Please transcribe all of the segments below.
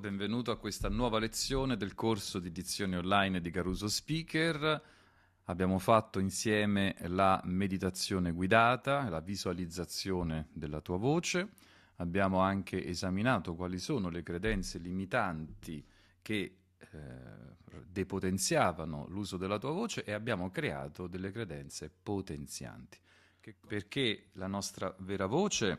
Benvenuto a questa nuova lezione del corso di dizioni online di Caruso Speaker. Abbiamo fatto insieme la meditazione guidata, la visualizzazione della tua voce. Abbiamo anche esaminato quali sono le credenze limitanti che eh, depotenziavano l'uso della tua voce e abbiamo creato delle credenze potenzianti. Perché la nostra vera voce è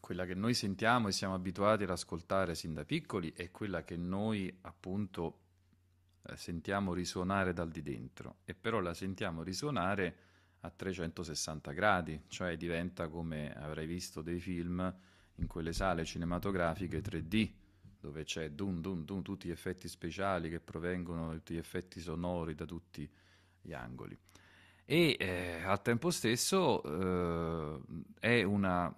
quella che noi sentiamo e siamo abituati ad ascoltare sin da piccoli è quella che noi appunto eh, sentiamo risuonare dal di dentro e però la sentiamo risuonare a 360 gradi, cioè diventa come avrai visto dei film in quelle sale cinematografiche 3D dove c'è dun dun dun tutti gli effetti speciali che provengono tutti gli effetti sonori da tutti gli angoli. E eh, al tempo stesso eh, è una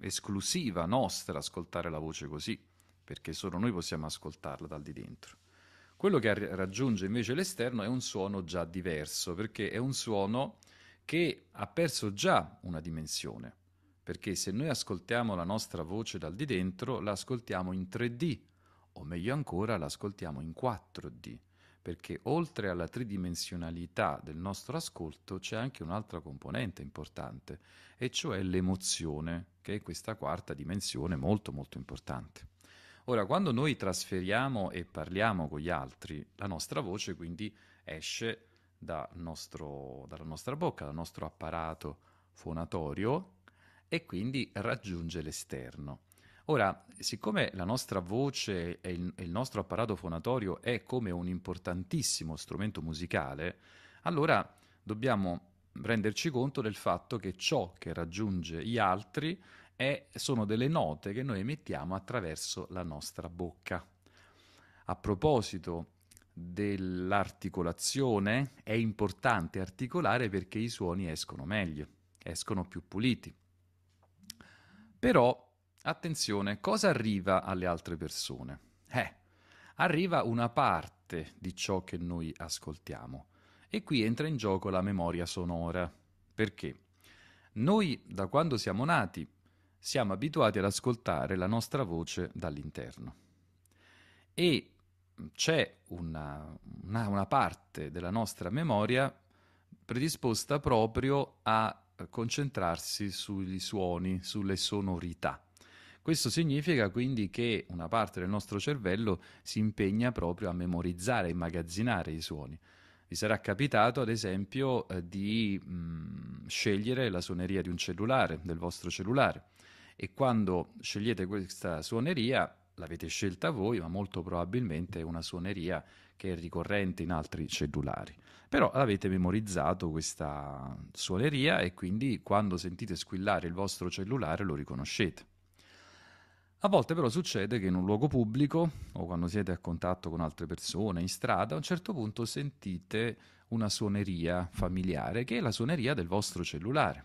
esclusiva nostra ascoltare la voce così, perché solo noi possiamo ascoltarla dal di dentro. Quello che raggiunge invece l'esterno è un suono già diverso, perché è un suono che ha perso già una dimensione, perché se noi ascoltiamo la nostra voce dal di dentro, la ascoltiamo in 3D, o meglio ancora, la ascoltiamo in 4D perché oltre alla tridimensionalità del nostro ascolto c'è anche un'altra componente importante, e cioè l'emozione, che è questa quarta dimensione molto molto importante. Ora, quando noi trasferiamo e parliamo con gli altri, la nostra voce quindi esce da nostro, dalla nostra bocca, dal nostro apparato fonatorio e quindi raggiunge l'esterno. Ora, siccome la nostra voce e il, il nostro apparato fonatorio è come un importantissimo strumento musicale, allora dobbiamo renderci conto del fatto che ciò che raggiunge gli altri è, sono delle note che noi emettiamo attraverso la nostra bocca. A proposito dell'articolazione, è importante articolare perché i suoni escono meglio, escono più puliti. Però Attenzione, cosa arriva alle altre persone? Eh, arriva una parte di ciò che noi ascoltiamo e qui entra in gioco la memoria sonora. Perché? Noi, da quando siamo nati, siamo abituati ad ascoltare la nostra voce dall'interno. E c'è una, una, una, parte della nostra memoria predisposta proprio a concentrarsi sui suoni, sulle sonorità. Questo significa quindi che una parte del nostro cervello si impegna proprio a memorizzare, a immagazzinare i suoni. Vi sarà capitato, ad esempio, eh, di mh, mm, scegliere la suoneria di un cellulare, del vostro cellulare, e quando scegliete questa suoneria l'avete scelta voi, ma molto probabilmente è una suoneria che è ricorrente in altri cellulari. Però avete memorizzato questa suoneria e quindi quando sentite squillare il vostro cellulare lo riconoscete. A volte però succede che in un luogo pubblico o quando siete a contatto con altre persone in strada, a un certo punto sentite una suoneria familiare che è la suoneria del vostro cellulare.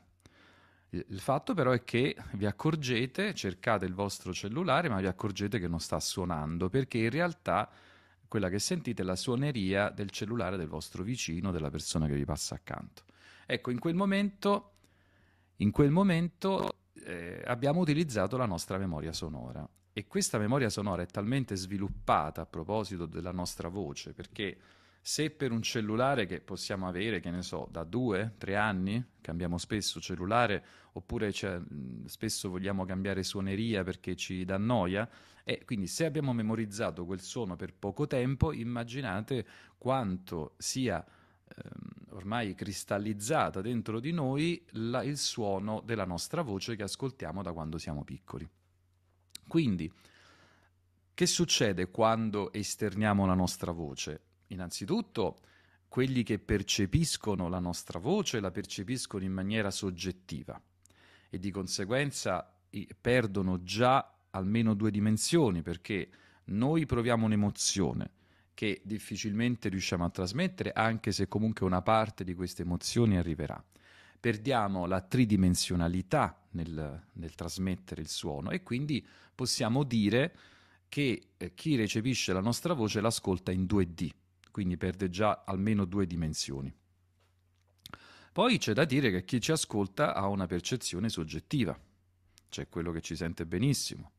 Il fatto però è che vi accorgete, cercate il vostro cellulare, ma vi accorgete che non sta suonando, perché in realtà quella che sentite è la suoneria del cellulare del vostro vicino, della persona che vi passa accanto. Ecco, in quel momento, in quel momento eh, abbiamo utilizzato la nostra memoria sonora e questa memoria sonora è talmente sviluppata a proposito della nostra voce perché se per un cellulare che possiamo avere, che ne so, da due, tre anni, cambiamo spesso cellulare, oppure cioè, spesso vogliamo cambiare suoneria perché ci dà noia, e eh, quindi se abbiamo memorizzato quel suono per poco tempo, immaginate quanto sia ehm, ormai cristallizzata dentro di noi la, il suono della nostra voce che ascoltiamo da quando siamo piccoli. Quindi, che succede quando esterniamo la nostra voce? Innanzitutto, quelli che percepiscono la nostra voce la percepiscono in maniera soggettiva e di conseguenza perdono già almeno due dimensioni perché noi proviamo un'emozione, che difficilmente riusciamo a trasmettere, anche se comunque una parte di queste emozioni arriverà. Perdiamo la tridimensionalità nel, nel trasmettere il suono e quindi possiamo dire che eh, chi recepisce la nostra voce l'ascolta in 2D, quindi perde già almeno due dimensioni. Poi c'è da dire che chi ci ascolta ha una percezione soggettiva, c'è quello che ci sente benissimo,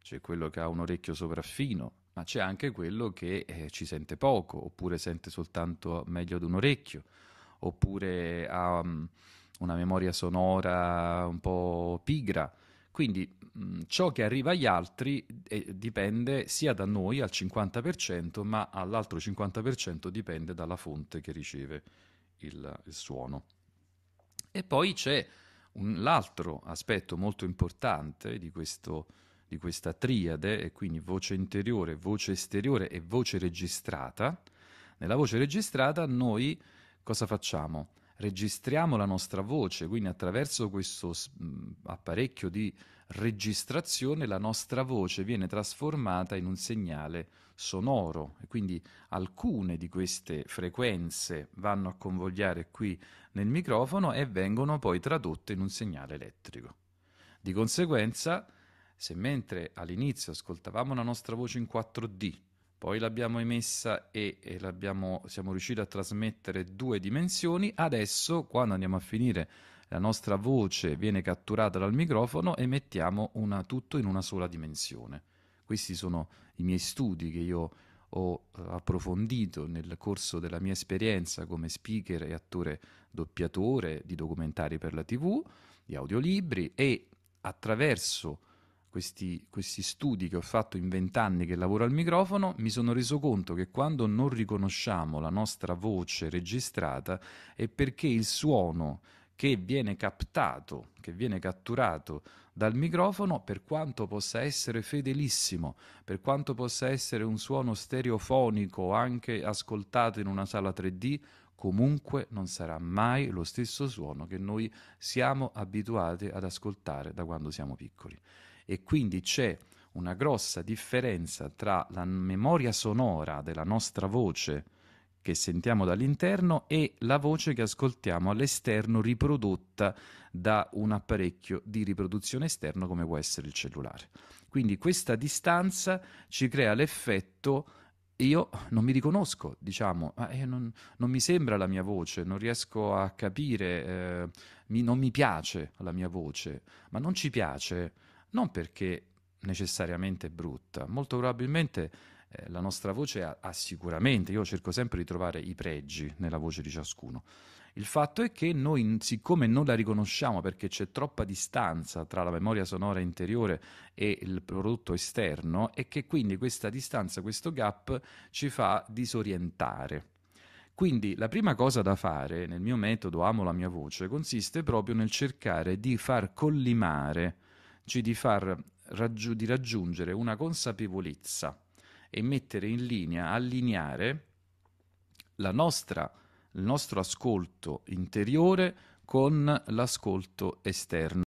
c'è quello che ha un orecchio sopraffino, ma c'è anche quello che eh, ci sente poco, oppure sente soltanto meglio ad un orecchio, oppure ha um, una memoria sonora un po' pigra. Quindi mh, mm, ciò che arriva agli altri eh, dipende sia da noi al 50%, ma all'altro 50% dipende dalla fonte che riceve il, il suono. E poi c'è un, l'altro aspetto molto importante di questo di questa triade, e quindi voce interiore, voce esteriore e voce registrata, nella voce registrata noi cosa facciamo? Registriamo la nostra voce, quindi attraverso questo apparecchio di registrazione la nostra voce viene trasformata in un segnale sonoro e quindi alcune di queste frequenze vanno a convogliare qui nel microfono e vengono poi tradotte in un segnale elettrico. Di conseguenza se mentre all'inizio ascoltavamo la nostra voce in 4D, poi l'abbiamo emessa e, e l'abbiamo, siamo riusciti a trasmettere due dimensioni, adesso quando andiamo a finire la nostra voce viene catturata dal microfono e mettiamo una, tutto in una sola dimensione. Questi sono i miei studi che io ho eh, approfondito nel corso della mia esperienza come speaker e attore doppiatore di documentari per la TV, di audiolibri e attraverso questi, questi studi che ho fatto in vent'anni che lavoro al microfono, mi sono reso conto che quando non riconosciamo la nostra voce registrata è perché il suono che viene captato, che viene catturato dal microfono, per quanto possa essere fedelissimo, per quanto possa essere un suono stereofonico anche ascoltato in una sala 3D, comunque non sarà mai lo stesso suono che noi siamo abituati ad ascoltare da quando siamo piccoli e quindi c'è una grossa differenza tra la memoria sonora della nostra voce che sentiamo dall'interno e la voce che ascoltiamo all'esterno riprodotta da un apparecchio di riproduzione esterno come può essere il cellulare. Quindi questa distanza ci crea l'effetto io non mi riconosco, diciamo, ah, eh, non, non, mi sembra la mia voce, non riesco a capire, eh, mi, non mi piace la mia voce, ma non ci piace non perché necessariamente brutta, molto probabilmente eh, la nostra voce ha, ha sicuramente, io cerco sempre di trovare i pregi nella voce di ciascuno, il fatto è che noi, siccome non la riconosciamo perché c'è troppa distanza tra la memoria sonora interiore e il prodotto esterno, e che quindi questa distanza, questo gap ci fa disorientare. Quindi la prima cosa da fare nel mio metodo Amo la mia voce consiste proprio nel cercare di far collimare cioè di, far, raggi- di raggiungere una consapevolezza e mettere in linea, allineare nostra, il nostro ascolto interiore con l'ascolto esterno.